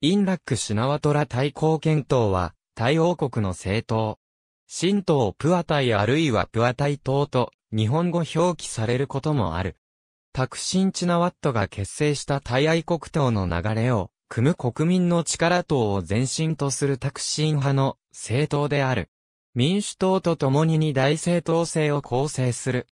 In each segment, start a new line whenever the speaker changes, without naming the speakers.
インラック・シュナワトラ対抗検討は、タイ王国の政党。新党プアタイあるいはプアタイ党と、日本語表記されることもある。タクシン・チナワットが結成したタイ愛国党の流れを、組む国民の力党を前身とするタクシン派の政党である。民主党と共に二大政党制を構成する。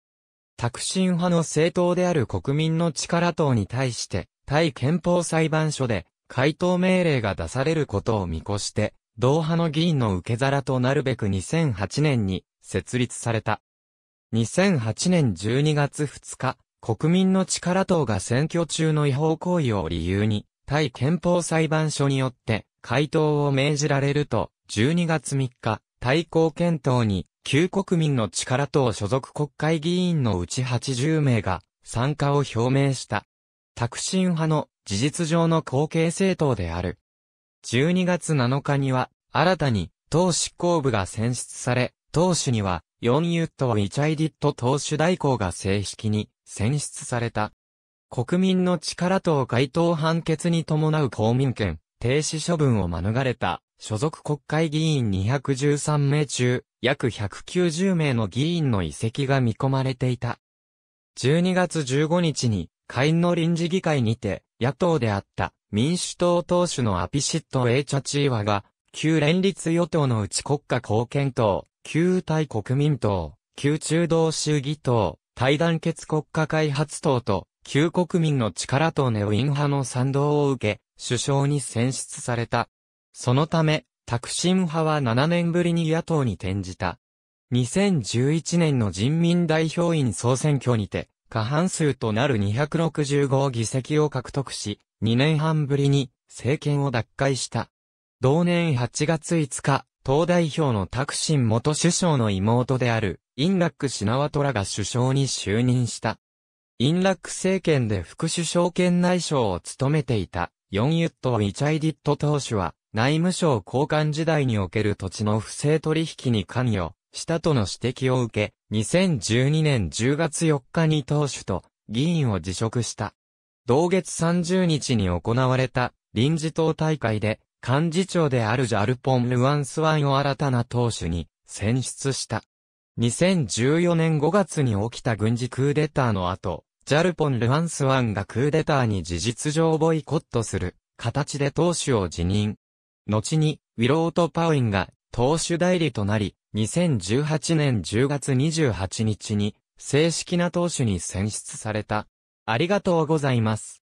タクシン派の政党である国民の力党に対して、タイ憲法裁判所で回答命令が出されることを見越して、同派の議員の受け皿となるべく2008年に設立された。2008年12月2日、国民の力党が選挙中の違法行為を理由に、対憲法裁判所によって回答を命じられると、12月3日、対抗検討に、旧国民の力党所属国会議員のうち80名が参加を表明した。タ信派の事実上の後継政党である。12月7日には、新たに、党執行部が選出され、党首には、ヨンユット・ウィチャイディット党首代行が正式に選出された。国民の力と該当判決に伴う公民権、停止処分を免れた、所属国会議員213名中、約190名の議員の遺跡が見込まれていた。12月15日に、会員の臨時議会にて、野党であった民主党党首のアピシット・エイチャチーワが、旧連立与党のうち国家貢献党、旧対国民党、旧中道主義党、対団結国家開発党と、旧国民の力とネウイン派の賛同を受け、首相に選出された。そのため、タクシン派は7年ぶりに野党に転じた。2011年の人民代表院総選挙にて、過半数となる265議席を獲得し、2年半ぶりに政権を奪回した。同年8月5日、党代表のタクシン元首相の妹である、インラック・シナワトラが首相に就任した。インラック政権で副首相兼内相を務めていた、ヨンユット・ウィチャイディット党首は、内務省交換時代における土地の不正取引に関与、したとの指摘を受け、2012年10月4日に党首と議員を辞職した。同月30日に行われた臨時党大会で幹事長であるジャルポン・ルワンスワンを新たな党首に選出した。2014年5月に起きた軍事クーデターの後、ジャルポン・ルワンスワンがクーデターに事実上ボイコットする形で党首を辞任。後に、ウィロート・パウインが投手代理となり、2018年10月28日に、正式な投手に選出された。ありがとうございます。